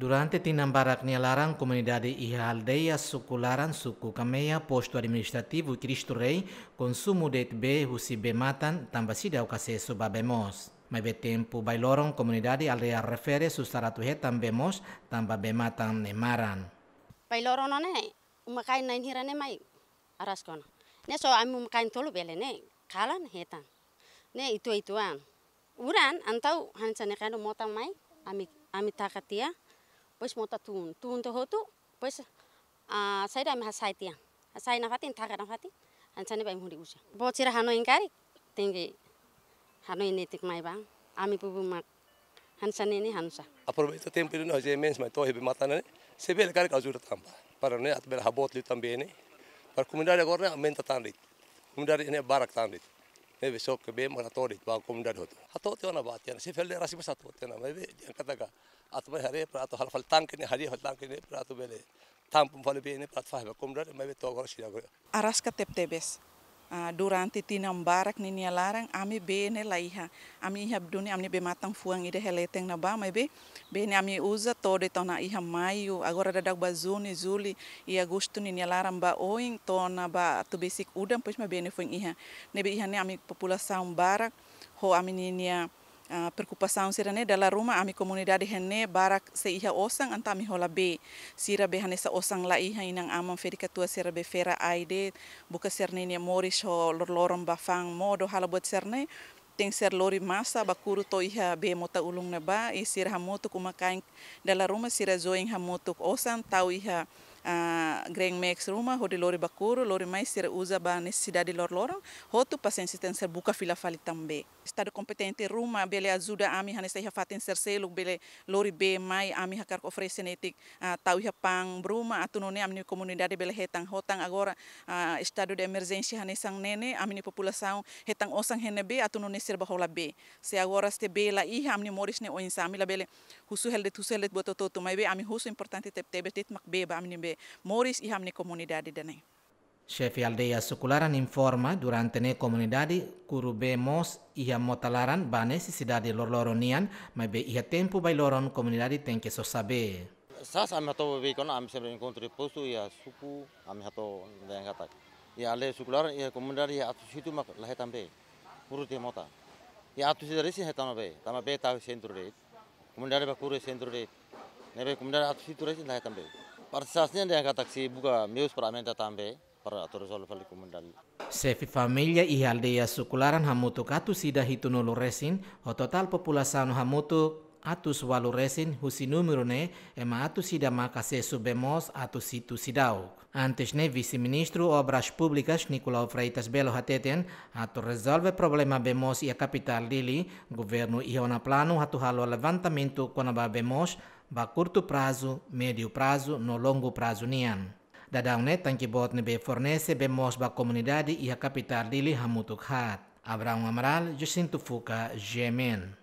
Durante την ambaragnelaren comunidade e aldeia sucularan suku kameya posto administrativo Cristo Rei konsumu de tbe husi bematan tambasida ocaseso babemos. Mebe tempo bailorong comunidade aldea refere sustaratuhe tambemos tamba bematan nemaran. Bailorong none umakain nain hirane mai araskona. Ne so amu umakain tolu bele ne kalan hetan. Ne itu ituan. Uran antau hansane kanu motang mai amit ami takatia pues mota tun tun tuh tuh pues saya dah mahasai tiang saya nafati entah kadang nafati ancaman bayi mau diusah buat sih hano ingkari tinggi hano ini tik mai bang ami pupu mak hansan ini hansa Apa tiempo no es mens mai tohi bimatana ¿eh? se sebel el cara casura tampa para ne at bel habot li tambene ¿eh? par comunidade agora aumenta tandit comunidade ne barak tandit ne be sok be mana torit ba kom dar hotu hato te ona baat yana se felle rasi bas hato te na me be kata ka atme hare pra hal fal tank ne hari hal tank ne pra to bele tampum fal be ne pra fah be kom dar me to gor shira aras ka tep tebes Ah, durante tinambarak ni nialarang ami ne laiha ami habduni ami be matang fuang ide heleteng na ba mai be bene ami usa todo tona iha maiu agora dadak zuni zuli e gustu ni nialarang ba oing tona ba tu basic udang pois ma ne fuang iha be iha ne ami população barak ho ami ninia a preocupação será né rumah ruma a barak se iha osang anta mi hola be sira be hanesa osang la iha inang amam feri katua sira be fera aide buka serne ne moris ho lorlorom bafang modo hala buat serne tem ser lori massa bakuru to iha be mota ulung na ba e sira hamotuk umakain dala rumah sira zoing hamotuk osang tau iha Green Max rumah hodi Lori Bakuru, Lori Meister uza a necessidade de Lor Loran, Roto para a insistência Buca Fila Estado competente Ruma, Bele azuda ami minha nessa fatin sercelo, Bele Lori B, Mai, ami minha carco netik Tau pang Bruma, atunone tunone, a minha Bele Retan, hotang agora estado de emergensi Hanesang Nene, ami minha população Retan Osang Henebe, be atunone Serba Rola B. Se agora be la Iha, a minha Morisne Oinsami, la Bele, Husu Heldet, Husu Heldet Botototo, Mai be ami Husu importante mak be ba ami minha delle Moris e amne comunità di Chefe aldeia sukularan informa durante ne comunidade kurube mos iha motalaran bane sisidade lorloronian mai be iha tempo bai loron comunidade tem que so sabe. Sas ami hato be kona ami sempre encontro posto iha suku ami hato dengan kata. Iha aldeia sukularan iha comunidade iha atu situ mak lahe tambe kuru te mota. Ya atu sidare si hetano be tama be tau sentro re. Comunidade ba kuru sentro re. Nebe comunidade atu situ re si lahe tambe. Persisnya dia kata si buka meus peramenta tambe para sol faliku mendali. Sefi familia y aldea sukularan hamutu katu sida hitunulu resin, o total populasan hamutu atus walu resin husi numerone ema atu sida makase subemos atu situ sidau. Antes ne vice-ministro Obras publikas Nicolau Freitas Belo Hateten atu resolve problema bemos e kapital dili, governo e ona plano atu halo levantamento konaba bemos ba curto prazo, medio prazo no longo prazo nian. Dadang net tanki bot ne be fornece be mos ba comunidade e a capital dili hamutuk hat. Abraão Amaral, Jacinto Fuca, Gemen.